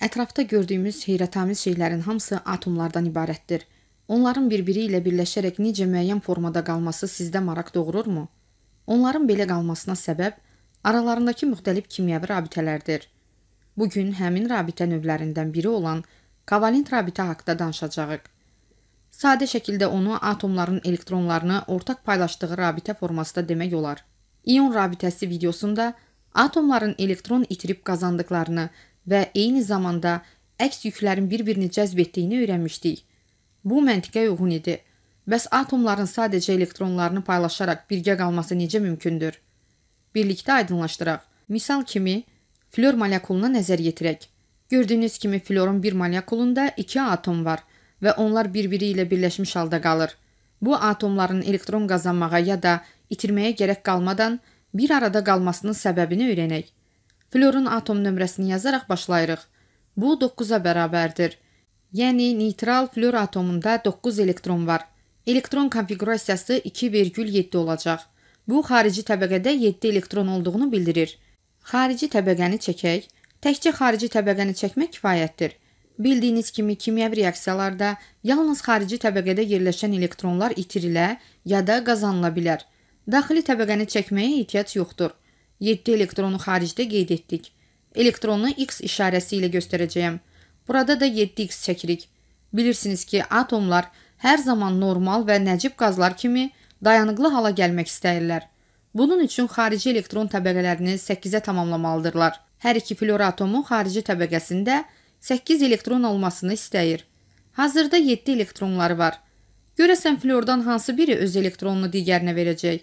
Ətrafda gördüyümüz heyrətamiz şeylərin hamısı atomlardan ibarətdir. Onların bir-biri ilə birləşərək necə müəyyən formada qalması sizdə maraq doğururmu? Onların belə qalmasına səbəb aralarındakı müxtəlif kimyəvi rabitələrdir. Bu gün həmin rabitə növlərindən biri olan kovalent rabitə haqqında danışacağıq. Sadə şəkildə onu atomların elektronlarını ortaq paylaşdığı rabitə formasında demək olar. İon rabitəsi videosunda atomların elektron itirib qazandıqlarını və eyni zamanda əks yüklərin bir-birini cəzb etdiyini öyrənmişdik. Bu məntiqə uyğun idi. Bəs atomların sadəcə elektronlarını paylaşaraq birgə qalması necə mümkündür? Birlikdə aydınlaşdıraq. Misal kimi, flor molekuluna nəzər yetirək. Gördüyünüz kimi florun bir molekulunda 2 atom var və onlar bir-biri ilə birləşmiş halda qalır. Bu atomların elektron qazanmağa ya da itirməyə gərək qalmadan bir arada qalmasının səbəbini öyrənək. Florun atom nömrəsini yazaraq başlayırıq. Bu 9-a bərabərdir. Yəni neytral flor atomunda 9 elektron var. Elektron konfiqurasiyası 2,7 olacaq. Bu xarici təbəqədə 7 elektron olduğunu bildirir. Xarici təbəqəni çəkək. Təkcə xarici təbəqəni çəkmək kifayətdir. Bildiyiniz kimi kimyəvi reaksiyalarda yalnız xarici təbəqədə yerləşən elektronlar itirilə ya da qazanıla bilər. Daxili təbəqəni çəkməyə ehtiyac yoxdur. 7 elektronu xaricdə qeyd etdik. Elektronu X işarəsi ilə göstərəcəyəm. Burada da 7X çəkirik. Bilirsiniz ki, atomlar hər zaman normal və nəcib qazlar kimi dayanıqlı hala gəlmək istəyirlər. Bunun üçün xarici elektron təbəqələrini 8-ə e tamamlamalıdırlar. Hər iki flor atomu xarici təbəqəsində 8 elektron almasını istəyir. Hazırda 7 elektronları var. Görəsən flordan hansı biri öz elektronunu digərinə verəcək?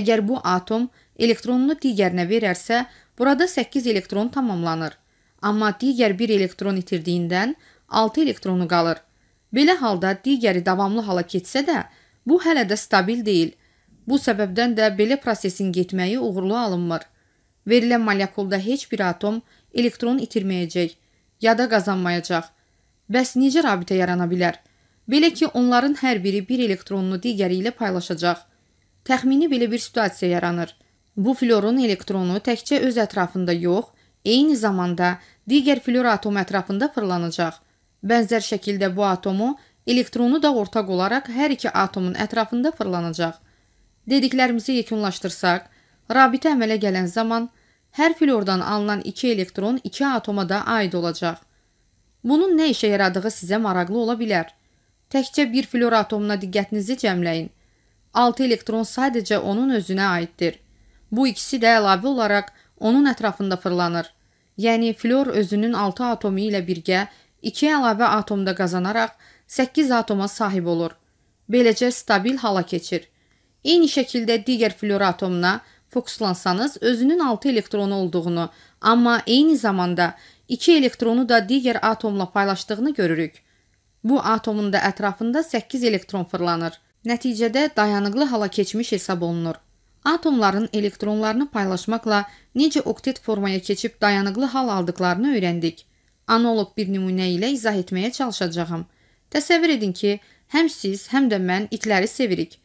Əgər bu atom elektronunu digərinə verərsə, burada 8 elektron tamamlanır. Amma digər bir elektron itirdiyindən 6 elektronu qalır. Belə halda digəri davamlı hala keçsə də, bu hələ də stabil deyil. Bu səbəbdən də belə prosesin getməyi uğurlu alınmır. Verilən molekulda heç bir atom elektron itirməyəcək ya da qazanmayacaq. Bəs necə rabitə yarana bilər? Belə ki, onların hər biri bir elektronunu digəri ilə paylaşacaq. Təxmini belə bir situasiya yaranır. Bu florun elektronu təkcə öz ətrafında yox, eyni zamanda digər flor atomu ətrafında fırlanacaq. Bənzər şəkildə bu atomu, elektronu da ortaq olaraq hər iki atomun ətrafında fırlanacaq. Dediklərimizi yekunlaşdırsaq, rabitə əmələ gələn zaman hər flordan alınan iki elektron iki atoma da aid olacaq. Bunun nə işə yaradığı sizə maraqlı ola bilər. Təkcə bir flor atomuna diqqətinizi cəmləyin. 6 elektron sadəcə onun özünə aiddir. Bu ikisi də əlavə olaraq onun ətrafında fırlanır. Yəni flor özünün 6 atomu ilə birgə 2 əlavə atomda qazanaraq 8 atoma sahib olur. Beləcə stabil hala keçir. Eyni şəkildə digər flor atomuna fokuslansanız özünün 6 elektronu olduğunu, amma eyni zamanda 2 elektronu da digər atomla paylaşdığını görürük. Bu atomun da ətrafında 8 elektron fırlanır. Nəticədə dayanıqlı hala keçmiş hesab olunur atomların elektronlarını paylaşmaqla necə oktet formaya keçib dayanıqlı hal aldıqlarını öyrəndik. Analog bir nümunə ilə izah etməyə çalışacağam. Təsəvvür edin ki, həm siz, həm də mən itləri sevirik.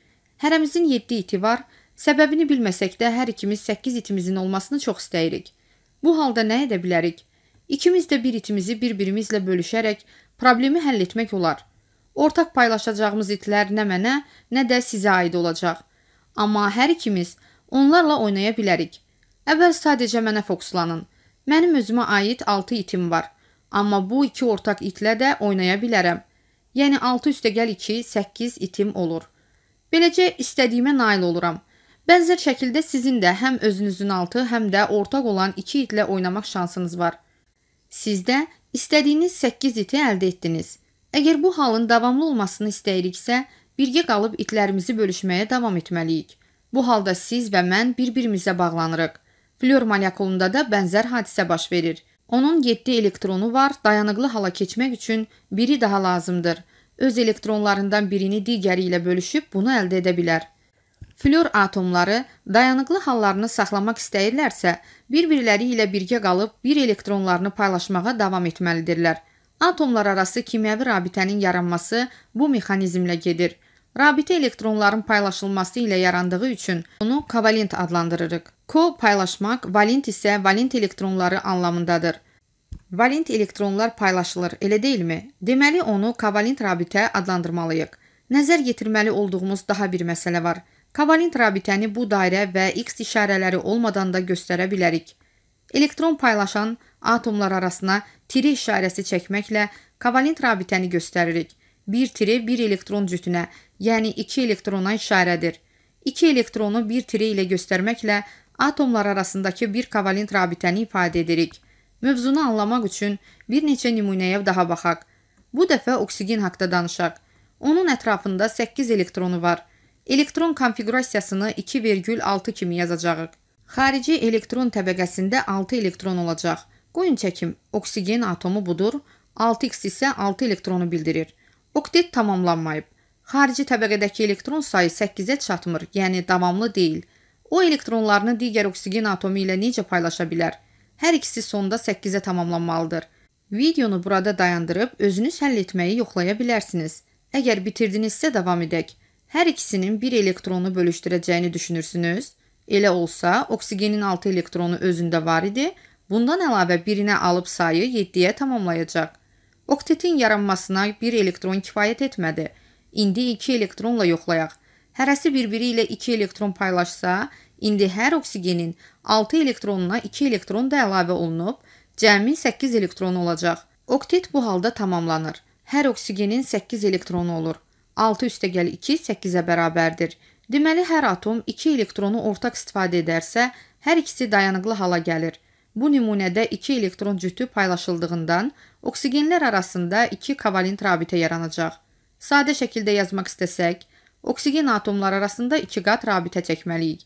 Hərəmizin 7 iti var. Səbəbini bilməsək də hər ikimiz 8 itimizin olmasını çox istəyirik. Bu halda nə edə bilərik? İkimiz də bir itimizi bir-birimizlə bölüşərək problemi həll etmək olar. Ortaq paylaşacağımız itlər nə mənə, nə də sizə aid olacaq. Amma hər ikimiz onlarla oynaya bilərik. Əvvəl sadəcə mənə fokuslanın. Mənim özümə aid 6 itim var. Amma bu iki ortaq itlə də oynaya bilərəm. Yəni 6 üstə gəl 2, 8 itim olur. Beləcə istədiyimə nail oluram. Bənzər şəkildə sizin də həm özünüzün altı, həm də ortaq olan 2 itlə oynamaq şansınız var. Sizdə istədiyiniz 8 iti əldə etdiniz. Əgər bu halın davamlı olmasını istəyiriksə, Birgə qalıb itlərimizi bölüşməyə davam etməliyik. Bu halda siz və mən bir-birimizə bağlanırıq. Flor molekulunda da bənzər hadisə baş verir. Onun 7 elektronu var, dayanıqlı hala keçmək üçün biri daha lazımdır. Öz elektronlarından birini digəri ilə bölüşüb bunu əldə edə bilər. Flor atomları dayanıqlı hallarını saxlamaq istəyirlərsə, bir-birləri ilə birgə qalıb bir elektronlarını paylaşmağa davam etməlidirlər. Atomlar arası kimyəvi rabitənin yaranması bu mexanizmlə gedir. Rabitə elektronların paylaşılması ilə yarandığı üçün bunu kovalent adlandırırıq. Ko paylaşmaq, valent isə valent elektronları anlamındadır. Valent elektronlar paylaşılır, elə deyilmi? Deməli onu kovalent rabitə adlandırmalıyıq. Nəzər yetirməli olduğumuz daha bir məsələ var. Kovalent rabitəni bu dairə və X işarələri olmadan da göstərə bilərik. Elektron paylaşan atomlar arasına tiri işarəsi çəkməklə kovalent rabitəni göstəririk. 1 tire 1 elektron cütünə, yəni 2 elektrona işarədir. 2 elektronu 1 tire ilə göstərməklə atomlar arasındakı bir kovalent rabitəni ifadə edirik. Mövzunu anlamaq üçün bir neçə nümunəyə daha baxaq. Bu dəfə oksigen haqqında danışaq. Onun ətrafında 8 elektronu var. Elektron konfiqurasiyasını 2,6 kimi yazacağıq. Xarici elektron təbəqəsində 6 elektron olacaq. Qoyun çəkim, oksigen atomu budur, 6x isə 6 elektronu bildirir. Oktet tamamlanmayıb. Xarici təbəqədəki elektron sayı 8-ə çatmır, yəni davamlı deyil. O elektronlarını digər oksigen atomu ilə necə paylaşa bilər? Hər ikisi sonda 8-ə tamamlanmalıdır. Videonu burada dayandırıb özünüz həll etməyi yoxlaya bilərsiniz. Əgər bitirdinizsə davam edək. Hər ikisinin bir elektronu bölüşdürəcəyini düşünürsünüz? Elə olsa, oksigenin 6 elektronu özündə var idi. Bundan əlavə birinə alıb sayı 7-yə tamamlayacaq. Oktetin yaranmasına bir elektron kifayət etmədi. İndi iki elektronla yoxlayaq. Hərəsi bir-biri ilə 2 elektron paylaşsa, indi hər oksigenin 6 elektronuna 2 elektron da əlavə olunub, cəmi 8 elektron olacaq. Oktet bu halda tamamlanır. Hər oksigenin 8 elektronu olur. 6 üstəgəl 2 8-ə bərabərdir. Deməli, hər atom 2 elektronu ortaq istifadə edərsə, hər ikisi dayanıqlı hala gəlir. Bu nümunədə 2 elektron cütü paylaşıldığından Oksigenlər arasında iki kovalent rabitə yaranacaq. Sadə şəkildə yazmaq istəsək, oksigen atomları arasında iki qat rabitə çəkməliyik.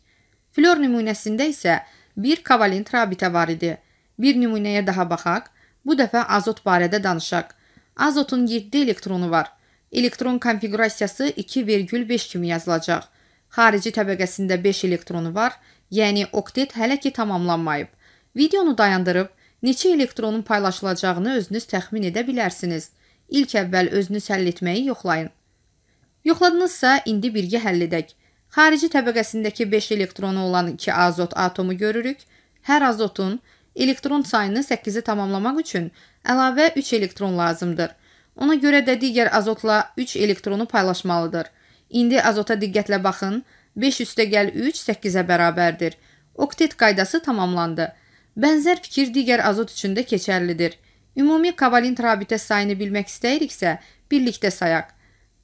Flor nümunəsində isə bir kovalent rabitə var idi. Bir nümunəyə daha baxaq. Bu dəfə azot barədə danışaq. Azotun 7 elektronu var. Elektron konfiqurasiyası 2,5 kimi yazılacaq. Xarici təbəqəsində 5 elektronu var, yəni oktet hələ ki tamamlanmayıb. Videonu dayandırıb neçə elektronun paylaşılacağını özünüz təxmin edə bilərsiniz. İlk əvvəl özünüz həll etməyi yoxlayın. Yoxladınızsa, indi birgə həll edək. Xarici təbəqəsindəki 5 elektronu olan 2 azot atomu görürük. Hər azotun elektron sayını 8-i tamamlamaq üçün əlavə 3 elektron lazımdır. Ona görə də digər azotla 3 elektronu paylaşmalıdır. İndi azota diqqətlə baxın. 5 üstə gəl 3 8-ə bərabərdir. Oktet qaydası tamamlandı. Bənzər fikir digər azot üçün də keçərlidir. Ümumi kovalent rabitə sayını bilmək istəyiriksə, birlikdə sayaq.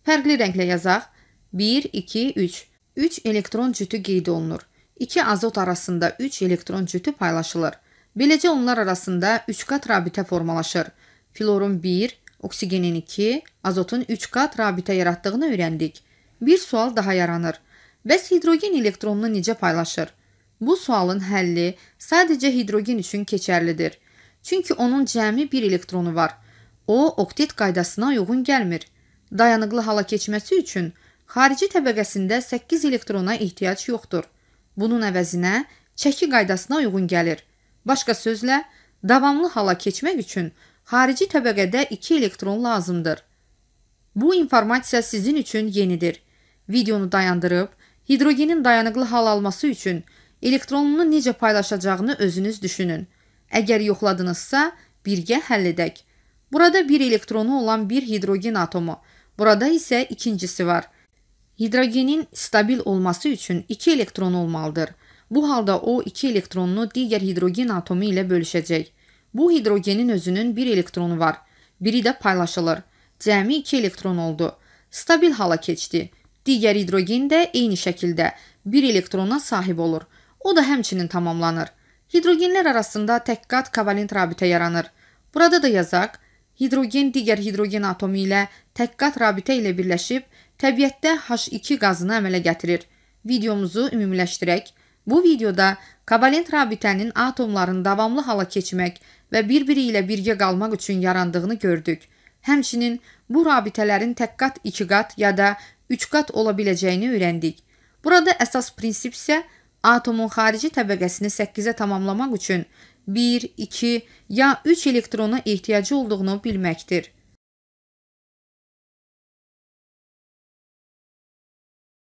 Fərqli rənglə yazaq. 1, 2, 3. 3 elektron cütü qeyd olunur. 2 azot arasında 3 elektron cütü paylaşılır. Beləcə onlar arasında 3 qat rabitə formalaşır. Florun 1, oksigenin 2, azotun 3 qat rabitə yaratdığını öyrəndik. Bir sual daha yaranır. Bəs hidrogen elektronunu necə paylaşır? Bu sualın həlli sadəcə hidrogen üçün keçərlidir. Çünki onun cəmi 1 elektronu var. O oktet qaydasına uyğun gəlmir. Dayanıqlı hala keçməsi üçün xarici təbəqəsində 8 elektrona ehtiyac yoxdur. Bunun əvəzinə çəki qaydasına uyğun gəlir. Başqa sözlə, davamlı hala keçmək üçün xarici təbəqədə 2 elektron lazımdır. Bu informasiya sizin üçün yenidir. Videonu dayandırıb hidrogenin dayanıqlı hal alması üçün elektronunu necə paylaşacağını özünüz düşünün. Əgər yoxladınızsa, birgə həll edək. Burada bir elektronu olan bir hidrogen atomu, burada isə ikincisi var. Hidrogenin stabil olması üçün 2 elektron olmalıdır. Bu halda o 2 elektronunu digər hidrogen atomu ilə bölüşəcək. Bu hidrogenin özünün bir elektronu var. Biri də paylaşılır. Cəmi 2 elektron oldu. Stabil hala keçdi. Digər hidrogen də eyni şəkildə bir elektrona sahib olur. O da həmçinin tamamlanır. Hidrogenlər arasında təkqat kovalent rabitə yaranır. Burada da yazaq, hidrogen digər hidrogen atomu ilə təkqat rabitə ilə birləşib təbiətdə H2 qazını əmələ gətirir. Videomuzu ümumiləşdirək. Bu videoda kovalent rabitənin atomların davamlı hala keçmək və bir-biri ilə birgə qalmaq üçün yarandığını gördük. Həmçinin bu rabitələrin təkqat 2 qat ya da 3 qat ola biləcəyini öyrəndik. Burada əsas prinsip isə Atomun xarici təbəqəsini 8-ə tamamlamaq üçün 1, 2 ya 3 elektrona ehtiyacı olduğunu bilməkdir.